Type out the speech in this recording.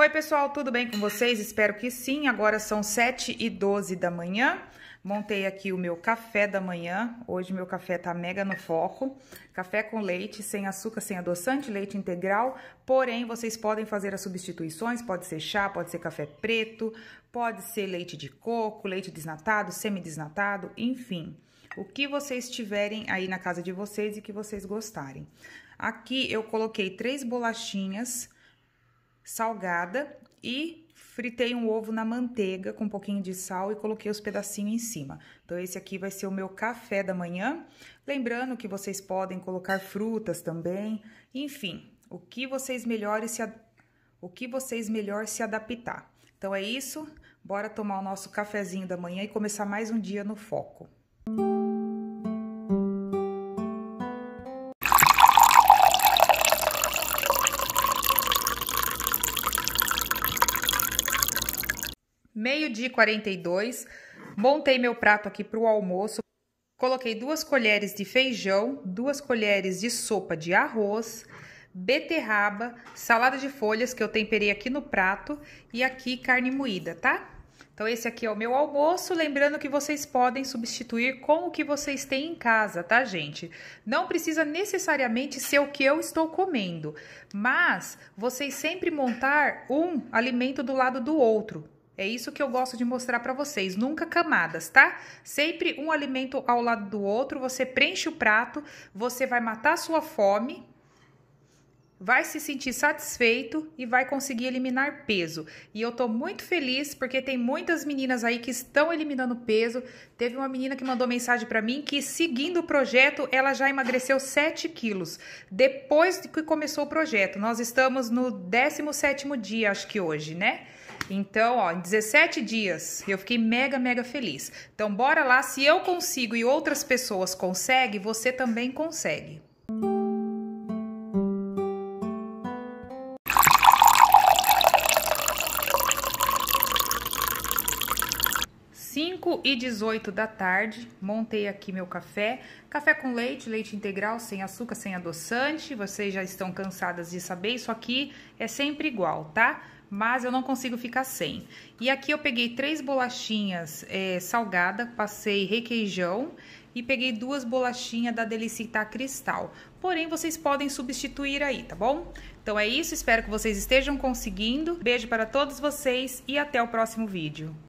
Oi, pessoal, tudo bem com vocês? Espero que sim. Agora são 7 e 12 da manhã. Montei aqui o meu café da manhã. Hoje meu café tá mega no foco. Café com leite, sem açúcar, sem adoçante, leite integral. Porém, vocês podem fazer as substituições. Pode ser chá, pode ser café preto, pode ser leite de coco, leite desnatado, semidesnatado, enfim. O que vocês tiverem aí na casa de vocês e que vocês gostarem. Aqui eu coloquei três bolachinhas salgada e fritei um ovo na manteiga com um pouquinho de sal e coloquei os pedacinhos em cima. Então esse aqui vai ser o meu café da manhã. Lembrando que vocês podem colocar frutas também, enfim, o que vocês melhor se o que vocês melhor se adaptar. Então é isso, bora tomar o nosso cafezinho da manhã e começar mais um dia no foco. Música meio-dia 42. Montei meu prato aqui para o almoço. Coloquei duas colheres de feijão, duas colheres de sopa de arroz, beterraba, salada de folhas que eu temperei aqui no prato e aqui carne moída, tá? Então esse aqui é o meu almoço, lembrando que vocês podem substituir com o que vocês têm em casa, tá, gente? Não precisa necessariamente ser o que eu estou comendo, mas vocês sempre montar um alimento do lado do outro, é isso que eu gosto de mostrar para vocês, nunca camadas, tá? Sempre um alimento ao lado do outro, você preenche o prato, você vai matar sua fome, vai se sentir satisfeito e vai conseguir eliminar peso. E eu tô muito feliz porque tem muitas meninas aí que estão eliminando peso. Teve uma menina que mandou mensagem para mim que seguindo o projeto, ela já emagreceu 7 quilos. Depois que começou o projeto, nós estamos no 17 dia, acho que hoje, né? Então, ó, em 17 dias eu fiquei mega, mega feliz. Então, bora lá. Se eu consigo e outras pessoas conseguem, você também consegue. e 18 da tarde, montei aqui meu café, café com leite, leite integral, sem açúcar, sem adoçante, vocês já estão cansadas de saber, isso aqui é sempre igual, tá? mas eu não consigo ficar sem. E aqui eu peguei três bolachinhas é, salgada, passei requeijão e peguei duas bolachinhas da Delicita tá Cristal. Porém, vocês podem substituir aí, tá bom? Então é isso, espero que vocês estejam conseguindo. Beijo para todos vocês e até o próximo vídeo.